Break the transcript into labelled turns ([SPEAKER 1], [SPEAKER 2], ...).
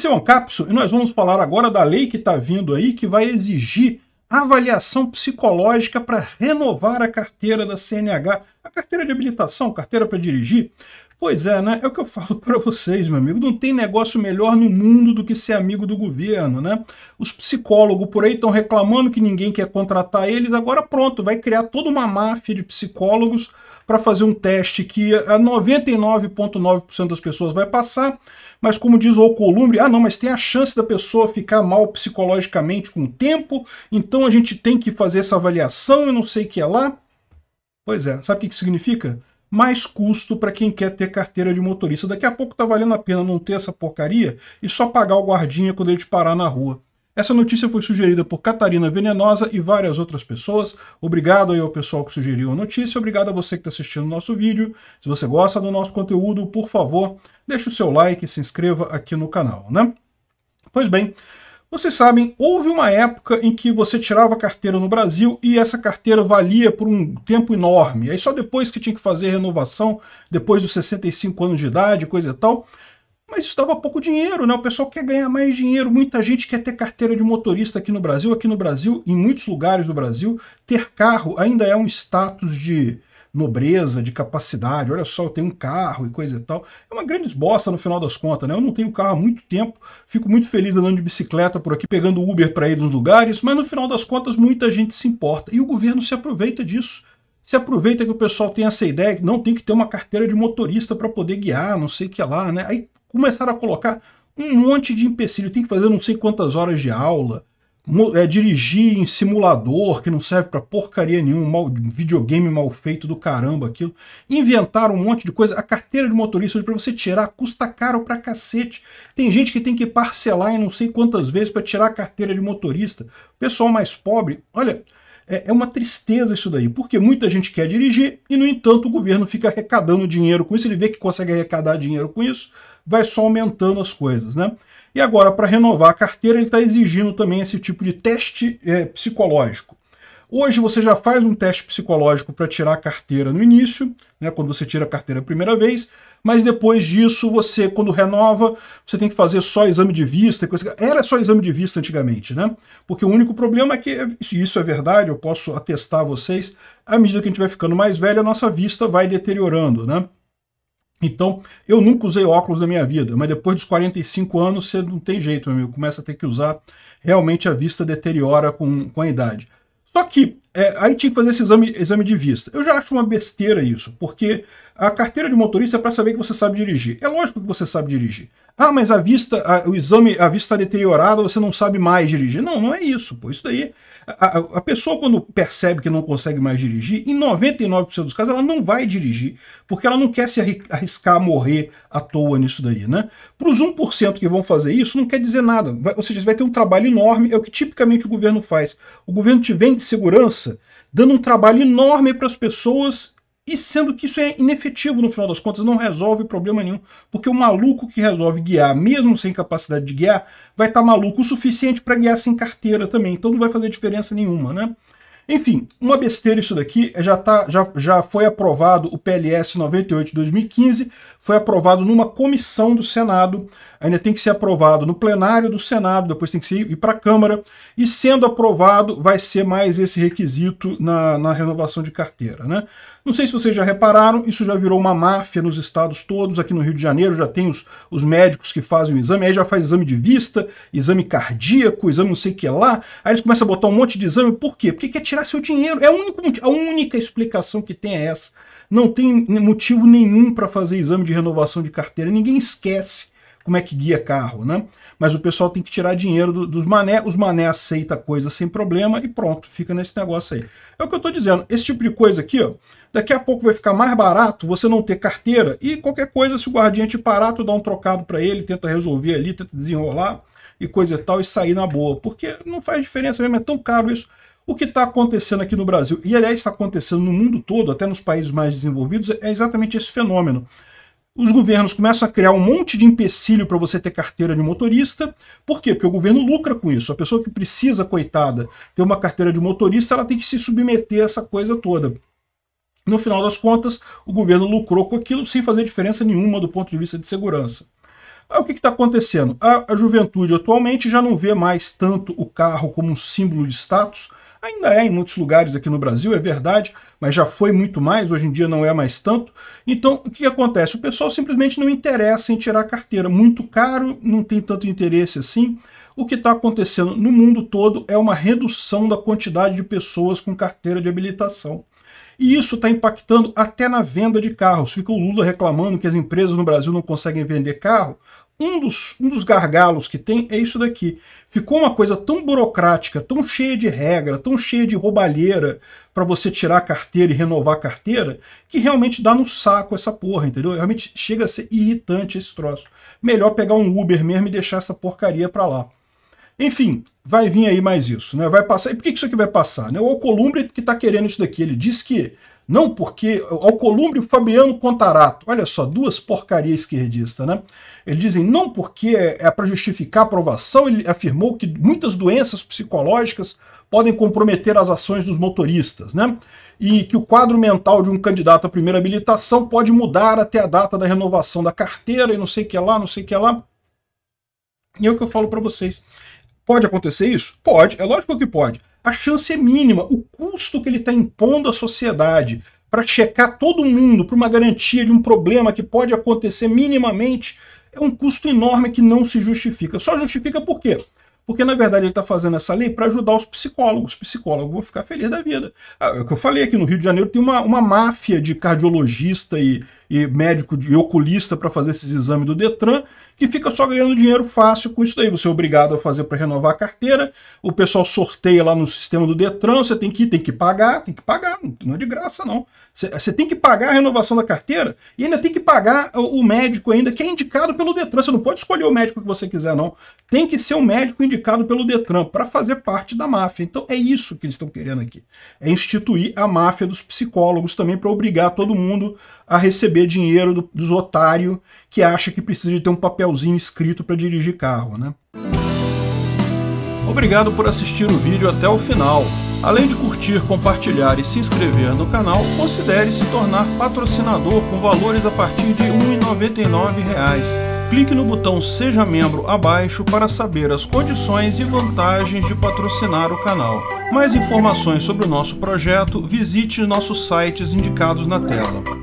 [SPEAKER 1] Esse é o Ancapso e nós vamos falar agora da lei que está vindo aí que vai exigir avaliação psicológica para renovar a carteira da CNH, a carteira de habilitação, carteira para dirigir. Pois é, né? É o que eu falo para vocês, meu amigo. Não tem negócio melhor no mundo do que ser amigo do governo, né? Os psicólogos por aí estão reclamando que ninguém quer contratar eles. Agora pronto, vai criar toda uma máfia de psicólogos para fazer um teste que a 99,9% das pessoas vai passar, mas como diz o Columbre, ah não, mas tem a chance da pessoa ficar mal psicologicamente com o tempo, então a gente tem que fazer essa avaliação e não sei o que é lá. Pois é, sabe o que, que significa? mais custo para quem quer ter carteira de motorista. Daqui a pouco tá valendo a pena não ter essa porcaria e só pagar o guardinha quando ele te parar na rua. Essa notícia foi sugerida por Catarina Venenosa e várias outras pessoas. Obrigado aí ao pessoal que sugeriu a notícia, obrigado a você que está assistindo o nosso vídeo. Se você gosta do nosso conteúdo, por favor, deixe o seu like e se inscreva aqui no canal, né? Pois bem, vocês sabem, houve uma época em que você tirava a carteira no Brasil e essa carteira valia por um tempo enorme. Aí só depois que tinha que fazer renovação, depois dos 65 anos de idade, coisa e tal, mas isso dava pouco dinheiro, né? O pessoal quer ganhar mais dinheiro, muita gente quer ter carteira de motorista aqui no Brasil, aqui no Brasil, em muitos lugares do Brasil, ter carro ainda é um status de nobreza, de capacidade. Olha só, eu tenho um carro e coisa e tal. É uma grande esboça no final das contas, né? Eu não tenho carro há muito tempo, fico muito feliz andando de bicicleta por aqui, pegando Uber para ir nos lugares, mas no final das contas muita gente se importa e o governo se aproveita disso se aproveita que o pessoal tem essa ideia que não tem que ter uma carteira de motorista para poder guiar, não sei o que lá, né? Aí começaram a colocar um monte de empecilho. Tem que fazer não sei quantas horas de aula, é, dirigir em simulador que não serve para porcaria nenhuma, mal, videogame mal feito do caramba aquilo. Inventaram um monte de coisa. A carteira de motorista para você tirar custa caro pra cacete. Tem gente que tem que parcelar em não sei quantas vezes para tirar a carteira de motorista. Pessoal mais pobre, olha, é, é uma tristeza isso daí, porque muita gente quer dirigir e, no entanto, o governo fica arrecadando dinheiro com isso, ele vê que consegue arrecadar dinheiro com isso, vai só aumentando as coisas, né? E agora, para renovar a carteira, ele está exigindo também esse tipo de teste é, psicológico. Hoje você já faz um teste psicológico para tirar a carteira no início, né, quando você tira a carteira a primeira vez, mas depois disso, você, quando renova, você tem que fazer só exame de vista. Coisa... Era só exame de vista antigamente, né? Porque o único problema é que, se isso é verdade, eu posso atestar a vocês, à medida que a gente vai ficando mais velho, a nossa vista vai deteriorando, né? Então, eu nunca usei óculos na minha vida, mas depois dos 45 anos você não tem jeito, meu amigo. Começa a ter que usar, realmente a vista deteriora com, com a idade. Só que é, aí tinha que fazer esse exame, exame de vista. Eu já acho uma besteira isso, porque a carteira de motorista é para saber que você sabe dirigir. É lógico que você sabe dirigir. Ah, mas a vista, a, o exame, a vista está deteriorada, você não sabe mais dirigir. Não, não é isso. Pô. Isso daí a, pessoa, quando percebe que não consegue mais dirigir, em 99% dos casos ela não vai dirigir, porque ela não quer se arriscar a morrer à toa nisso daí, né? Para os 1% que vão fazer isso, não quer dizer nada. Vai, ou seja, vai ter um trabalho enorme, é o que tipicamente o governo faz. O governo te vende segurança, dando um trabalho enorme para as pessoas e sendo que isso é inefetivo no final das contas, não resolve problema nenhum, porque o maluco que resolve guiar, mesmo sem capacidade de guiar, vai estar tá maluco o suficiente para guiar sem carteira também, então não vai fazer diferença nenhuma, né? Enfim, uma besteira isso daqui, é já, tá, já, já foi aprovado o PLS 98 2015, foi aprovado numa comissão do Senado, ainda tem que ser aprovado no plenário do Senado, depois tem que ir para a Câmara, e sendo aprovado, vai ser mais esse requisito na, na renovação de carteira. Né? Não sei se vocês já repararam, isso já virou uma máfia nos estados todos, aqui no Rio de Janeiro já tem os, os médicos que fazem o exame, aí já faz exame de vista, exame cardíaco, exame não sei o que lá, aí eles começam a botar um monte de exame, por quê? Porque quer tirar seu dinheiro, é a única, a única explicação que tem é essa. Não tem motivo nenhum para fazer exame de renovação de carteira, ninguém esquece como é que guia carro, né? Mas o pessoal tem que tirar dinheiro do, dos mané, os mané aceita coisa sem problema e pronto, fica nesse negócio aí. É o que eu estou dizendo, esse tipo de coisa aqui, ó, daqui a pouco vai ficar mais barato você não ter carteira e qualquer coisa, se o guardiante te parar, tu dá um trocado para ele, tenta resolver ali, tenta desenrolar e coisa e tal e sair na boa, porque não faz diferença mesmo, é tão caro isso. O que está acontecendo aqui no Brasil, e aliás está acontecendo no mundo todo, até nos países mais desenvolvidos, é exatamente esse fenômeno os governos começam a criar um monte de empecilho para você ter carteira de motorista. Por quê? Porque o governo lucra com isso. A pessoa que precisa, coitada, ter uma carteira de motorista, ela tem que se submeter a essa coisa toda. No final das contas, o governo lucrou com aquilo sem fazer diferença nenhuma do ponto de vista de segurança. o que está acontecendo? A, a juventude atualmente já não vê mais tanto o carro como um símbolo de status, Ainda é em muitos lugares aqui no Brasil, é verdade, mas já foi muito mais, hoje em dia não é mais tanto. Então, o que acontece? O pessoal simplesmente não interessa em tirar a carteira. Muito caro, não tem tanto interesse assim. O que está acontecendo no mundo todo é uma redução da quantidade de pessoas com carteira de habilitação. E isso está impactando até na venda de carros. Fica o Lula reclamando que as empresas no Brasil não conseguem vender carro um dos, um dos gargalos que tem é isso daqui. Ficou uma coisa tão burocrática, tão cheia de regra, tão cheia de roubalheira para você tirar a carteira e renovar a carteira, que realmente dá no saco essa porra, entendeu? Realmente chega a ser irritante esse troço. Melhor pegar um Uber mesmo e deixar essa porcaria para lá. Enfim, vai vir aí mais isso, né? Vai passar. E por que isso aqui vai passar? Né? O Alcolumbre que está querendo isso daqui, ele diz que não porque Alcolumbre e Fabiano Contarato, olha só, duas porcarias esquerdistas, né? Eles dizem não porque é, é para justificar a aprovação, ele afirmou que muitas doenças psicológicas podem comprometer as ações dos motoristas, né? E que o quadro mental de um candidato à primeira habilitação pode mudar até a data da renovação da carteira e não sei o que lá, não sei o que lá. E é o que eu falo para vocês. Pode acontecer isso? Pode, é lógico que pode a chance é mínima. O custo que ele está impondo à sociedade para checar todo mundo para uma garantia de um problema que pode acontecer minimamente é um custo enorme que não se justifica. Só justifica por quê? Porque, na verdade, ele está fazendo essa lei para ajudar os psicólogos. Os psicólogos vão ficar felizes da vida. Ah, é o que eu falei aqui no Rio de Janeiro, tem uma, uma máfia de cardiologista e, e médico de oculista para fazer esses exames do Detran, que fica só ganhando dinheiro fácil com isso daí. Você é obrigado a fazer para renovar a carteira, o pessoal sorteia lá no sistema do Detran, você tem que ir, tem que pagar, tem que pagar, não é de graça não. Você tem que pagar a renovação da carteira e ainda tem que pagar o médico ainda, que é indicado pelo Detran. Você não pode escolher o médico que você quiser, não. Tem que ser o um médico indicado pelo Detran para fazer parte da máfia. Então é isso que eles estão querendo aqui. É instituir a máfia dos psicólogos também para obrigar todo mundo a receber receber dinheiro do, dos otários que acha que precisa de ter um papelzinho escrito para dirigir carro, né? Obrigado por assistir o vídeo até o final. Além de curtir, compartilhar e se inscrever no canal, considere se tornar patrocinador com valores a partir de R$ 1,99 clique no botão Seja Membro abaixo para saber as condições e vantagens de patrocinar o canal. Mais informações sobre o nosso projeto, visite nossos sites indicados na tela.